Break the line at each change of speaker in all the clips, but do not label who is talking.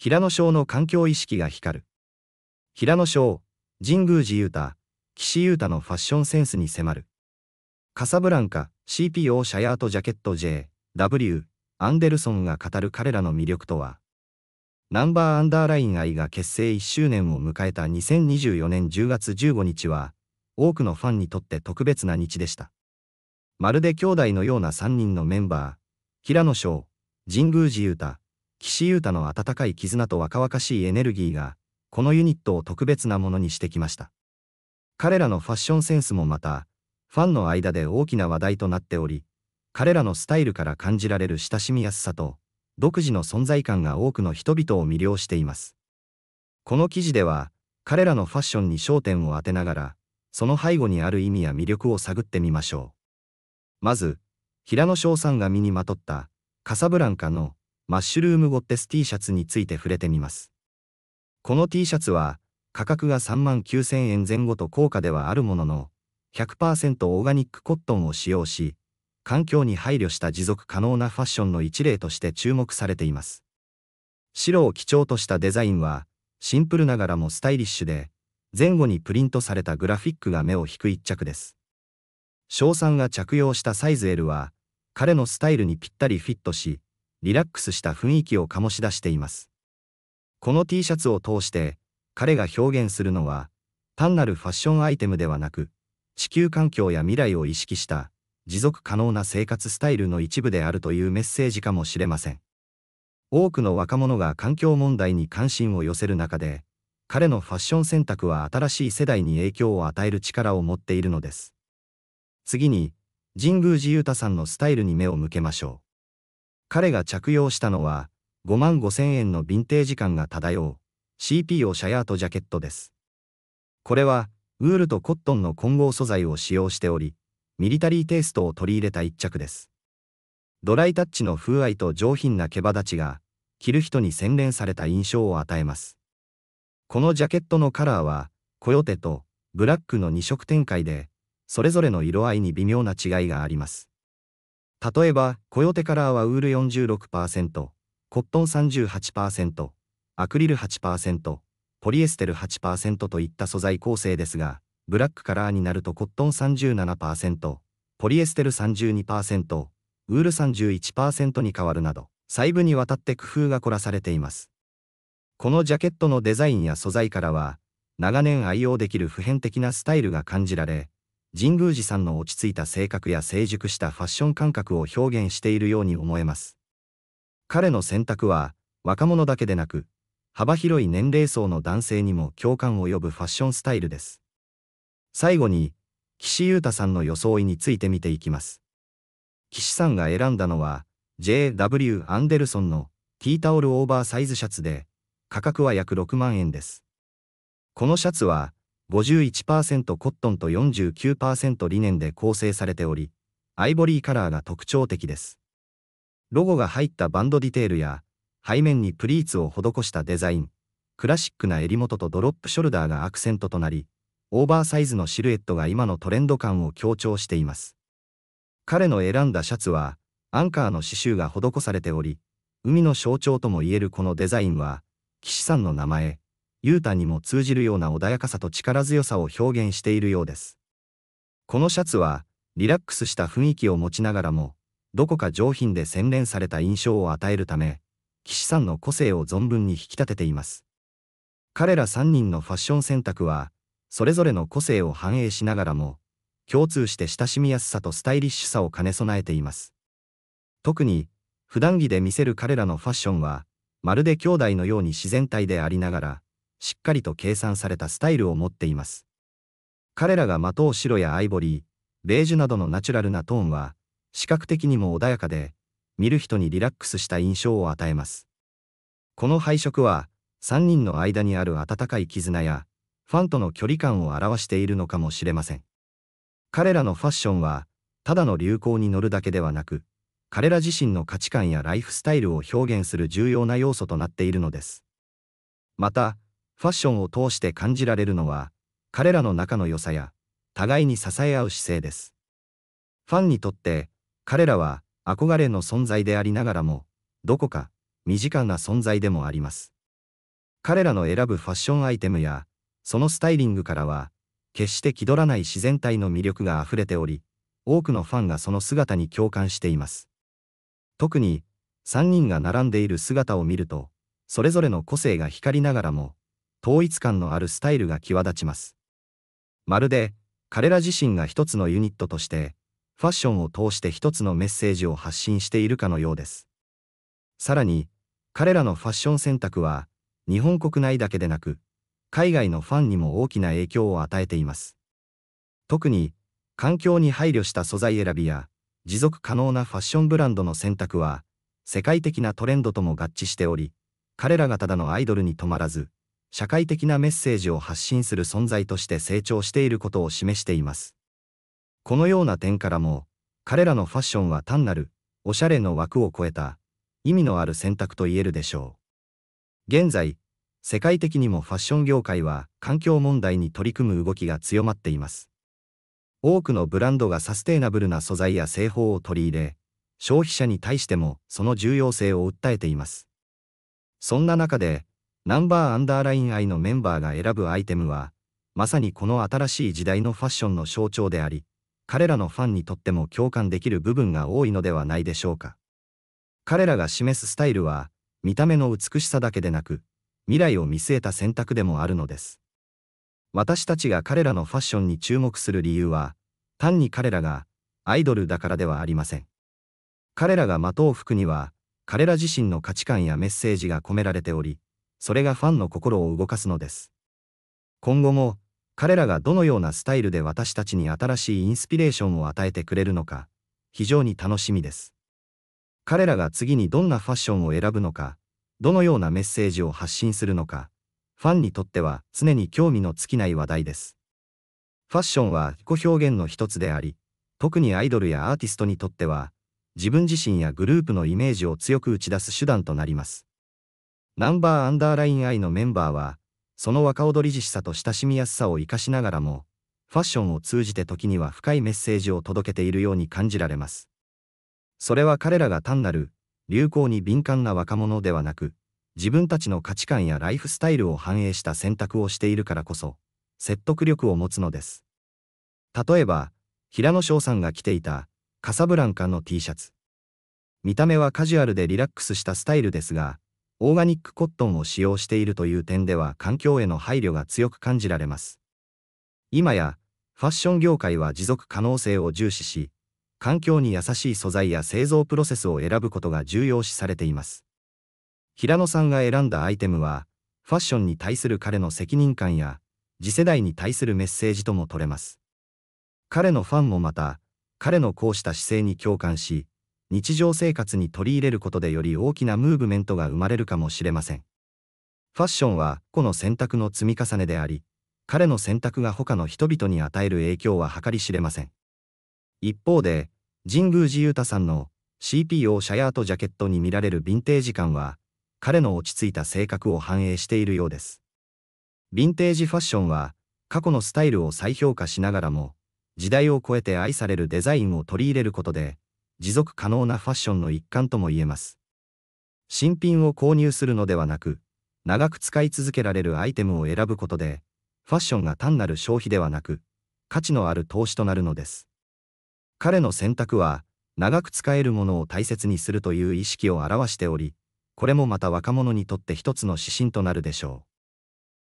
平野省の環境意識が光る。平野省、神宮寺裕太、岸裕太のファッションセンスに迫る。カサブランカ、CPO シャヤートジャケット J、W、アンデルソンが語る彼らの魅力とは、ナンバーアンダーライン愛が結成1周年を迎えた2024年10月15日は、多くのファンにとって特別な日でした。まるで兄弟のような3人のメンバー、平野翔、神宮寺裕太、岸優太の温かい絆と若々しいエネルギーが、このユニットを特別なものにしてきました。彼らのファッションセンスもまた、ファンの間で大きな話題となっており、彼らのスタイルから感じられる親しみやすさと、独自の存在感が多くの人々を魅了しています。この記事では、彼らのファッションに焦点を当てながら、その背後にある意味や魅力を探ってみましょう。まず、平野翔さんが身にまとった、カサブランカのマッシュルームゴッテス T シャツについて触れてみます。この T シャツは、価格が3万9000円前後と高価ではあるものの、100%オーガニックコットンを使用し、環境に配慮した持続可能なファッションの一例として注目されています。白を基調としたデザインは、シンプルながらもスタイリッシュで、前後にプリントされたグラフィックが目を引く一着です。翔さんが着用したサイズ L は、彼のスタイルにぴったりフィットし、リラックスした雰囲気を醸し出しています。この T シャツを通して彼が表現するのは単なるファッションアイテムではなく地球環境や未来を意識した持続可能な生活スタイルの一部であるというメッセージかもしれません。多くの若者が環境問題に関心を寄せる中で彼のファッション選択は新しい世代に影響を与える力を持っているのです。次に神宮寺勇太さんのスタイルに目を向けましょう。彼が着用したのは、5万5千円のヴィンテージ感が漂う、CP をシャヤートジャケットです。これは、ウールとコットンの混合素材を使用しており、ミリタリーテイストを取り入れた一着です。ドライタッチの風合いと上品な毛羽立ちが、着る人に洗練された印象を与えます。このジャケットのカラーは、コヨテとブラックの2色展開で、それぞれの色合いに微妙な違いがあります。例えば、コヨテカラーはウール46%、コットン38%、アクリル8%、ポリエステル8%といった素材構成ですが、ブラックカラーになるとコットン37%、ポリエステル32%、ウール31%に変わるなど、細部にわたって工夫が凝らされています。このジャケットのデザインや素材からは、長年愛用できる普遍的なスタイルが感じられ、神宮寺さんの落ち着いた性格や成熟したファッション感覚を表現しているように思えます。彼の選択は、若者だけでなく、幅広い年齢層の男性にも共感を呼ぶファッションスタイルです。最後に、岸優太さんの装いについて見ていきます。岸さんが選んだのは、J.W. アンデルソンのティータオルオーバーサイズシャツで、価格は約6万円です。このシャツは、51%コットンと49%リネンで構成されており、アイボリーカラーが特徴的です。ロゴが入ったバンドディテールや、背面にプリーツを施したデザイン、クラシックな襟元とドロップショルダーがアクセントとなり、オーバーサイズのシルエットが今のトレンド感を強調しています。彼の選んだシャツは、アンカーの刺繍が施されており、海の象徴ともいえるこのデザインは、岸さんの名前、ユータにも通じるような穏やかさと力強さを表現しているようです。このシャツは、リラックスした雰囲気を持ちながらも、どこか上品で洗練された印象を与えるため、岸さんの個性を存分に引き立てています。彼ら3人のファッション選択は、それぞれの個性を反映しながらも、共通して親しみやすさとスタイリッシュさを兼ね備えています。特に、普段着で見せる彼らのファッションは、まるで兄弟のように自然体でありながら、しっかりと計算されたスタイルを持っています。彼らが的を白やアイボリー、ベージュなどのナチュラルなトーンは、視覚的にも穏やかで、見る人にリラックスした印象を与えます。この配色は、3人の間にある温かい絆や、ファンとの距離感を表しているのかもしれません。彼らのファッションは、ただの流行に乗るだけではなく、彼ら自身の価値観やライフスタイルを表現する重要な要素となっているのです。また、ファッションを通して感じられるのは、彼らの仲の良さや、互いに支え合う姿勢です。ファンにとって、彼らは憧れの存在でありながらも、どこか身近な存在でもあります。彼らの選ぶファッションアイテムや、そのスタイリングからは、決して気取らない自然体の魅力が溢れており、多くのファンがその姿に共感しています。特に、3人が並んでいる姿を見ると、それぞれの個性が光りながらも、統一感のあるスタイルが際立ちます。まるで、彼ら自身が一つのユニットとして、ファッションを通して一つのメッセージを発信しているかのようです。さらに、彼らのファッション選択は、日本国内だけでなく、海外のファンにも大きな影響を与えています。特に、環境に配慮した素材選びや、持続可能なファッションブランドの選択は、世界的なトレンドとも合致しており、彼らがただのアイドルに止まらず、社会的なメッセージを発信する存在として成長していることを示しています。このような点からも、彼らのファッションは単なる、おしゃれの枠を超えた、意味のある選択と言えるでしょう。現在、世界的にもファッション業界は環境問題に取り組む動きが強まっています。多くのブランドがサステイナブルな素材や製法を取り入れ、消費者に対してもその重要性を訴えています。そんな中で、ナンバーアンダーライン愛のメンバーが選ぶアイテムは、まさにこの新しい時代のファッションの象徴であり、彼らのファンにとっても共感できる部分が多いのではないでしょうか。彼らが示すスタイルは、見た目の美しさだけでなく、未来を見据えた選択でもあるのです。私たちが彼らのファッションに注目する理由は、単に彼らがアイドルだからではありません。彼らが的を服には、彼ら自身の価値観やメッセージが込められており、それがファンの心を動かすのです。今後も、彼らがどのようなスタイルで私たちに新しいインスピレーションを与えてくれるのか、非常に楽しみです。彼らが次にどんなファッションを選ぶのか、どのようなメッセージを発信するのか、ファンにとっては常に興味の尽きない話題です。ファッションは自己表現の一つであり、特にアイドルやアーティストにとっては、自分自身やグループのイメージを強く打ち出す手段となります。ナンバーアンダーライン I のメンバーは、その若踊り自しさと親しみやすさを生かしながらも、ファッションを通じて時には深いメッセージを届けているように感じられます。それは彼らが単なる、流行に敏感な若者ではなく、自分たちの価値観やライフスタイルを反映した選択をしているからこそ、説得力を持つのです。例えば、平野翔さんが着ていた、カサブランカの T シャツ。見た目はカジュアルでリラックスしたスタイルですが、オーガニックコットンを使用しているという点では環境への配慮が強く感じられます。今や、ファッション業界は持続可能性を重視し、環境に優しい素材や製造プロセスを選ぶことが重要視されています。平野さんが選んだアイテムは、ファッションに対する彼の責任感や、次世代に対するメッセージとも取れます。彼のファンもまた、彼のこうした姿勢に共感し、日常生活に取り入れることでより大きなムーブメントが生まれるかもしれません。ファッションは個の選択の積み重ねであり、彼の選択が他の人々に与える影響は計り知れません。一方で、神宮寺勇太さんの CPO シャヤートジャケットに見られるヴィンテージ感は、彼の落ち着いた性格を反映しているようです。ヴィンテージファッションは、過去のスタイルを再評価しながらも、時代を超えて愛されるデザインを取り入れることで、持続可能なファッションの一環とも言えます。新品を購入するのではなく、長く使い続けられるアイテムを選ぶことで、ファッションが単なる消費ではなく、価値のある投資となるのです。彼の選択は、長く使えるものを大切にするという意識を表しており、これもまた若者にとって一つの指針となるでしょ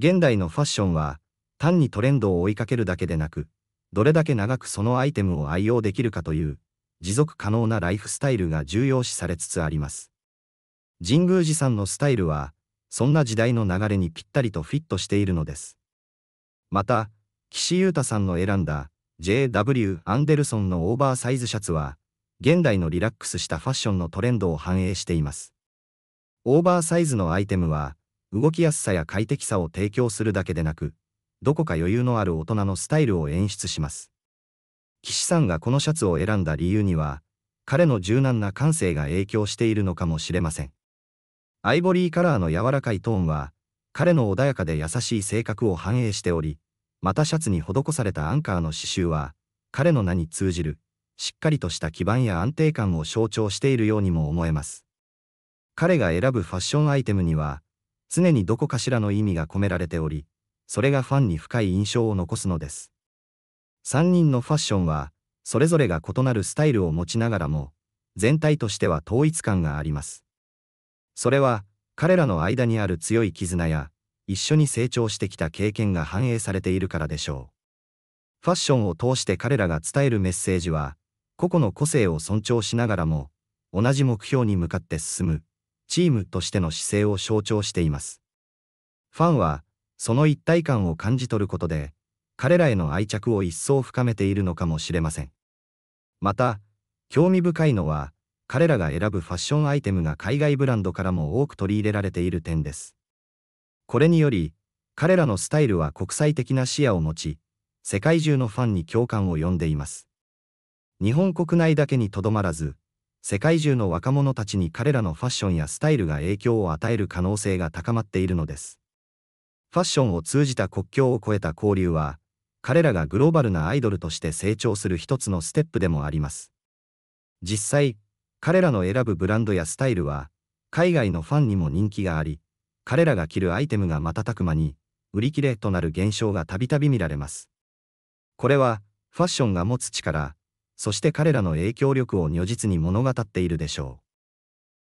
う。現代のファッションは、単にトレンドを追いかけるだけでなく、どれだけ長くそのアイテムを愛用できるかという、持続可能なライフスタイルが重要視されつつあります。神宮寺さんのスタイルは、そんな時代の流れにぴったりとフィットしているのです。また、岸優太さんの選んだ J.W. アンデルソンのオーバーサイズシャツは、現代のリラックスしたファッションのトレンドを反映しています。オーバーサイズのアイテムは、動きやすさや快適さを提供するだけでなく、どこか余裕のある大人のスタイルを演出します。岸さんがこのシャツを選んだ理由には、彼の柔軟な感性が影響しているのかもしれません。アイボリーカラーの柔らかいトーンは、彼の穏やかで優しい性格を反映しており、またシャツに施されたアンカーの刺繍は、彼の名に通じる、しっかりとした基盤や安定感を象徴しているようにも思えます。彼が選ぶファッションアイテムには、常にどこかしらの意味が込められており、それがファンに深い印象を残すのです。3人のファッションは、それぞれが異なるスタイルを持ちながらも、全体としては統一感があります。それは、彼らの間にある強い絆や、一緒に成長してきた経験が反映されているからでしょう。ファッションを通して彼らが伝えるメッセージは、個々の個性を尊重しながらも、同じ目標に向かって進む、チームとしての姿勢を象徴しています。ファンは、その一体感を感じ取ることで、彼らへの愛着を一層深めているのかもしれません。また、興味深いのは、彼らが選ぶファッションアイテムが海外ブランドからも多く取り入れられている点です。これにより、彼らのスタイルは国際的な視野を持ち、世界中のファンに共感を呼んでいます。日本国内だけにとどまらず、世界中の若者たちに彼らのファッションやスタイルが影響を与える可能性が高まっているのです。ファッションを通じた国境を越えた交流は、彼らがグローバルなアイドルとして成長する一つのステップでもあります。実際、彼らの選ぶブランドやスタイルは、海外のファンにも人気があり、彼らが着るアイテムが瞬く間に、売り切れとなる現象がたびたび見られます。これは、ファッションが持つ力、そして彼らの影響力を如実に物語っているでしょう。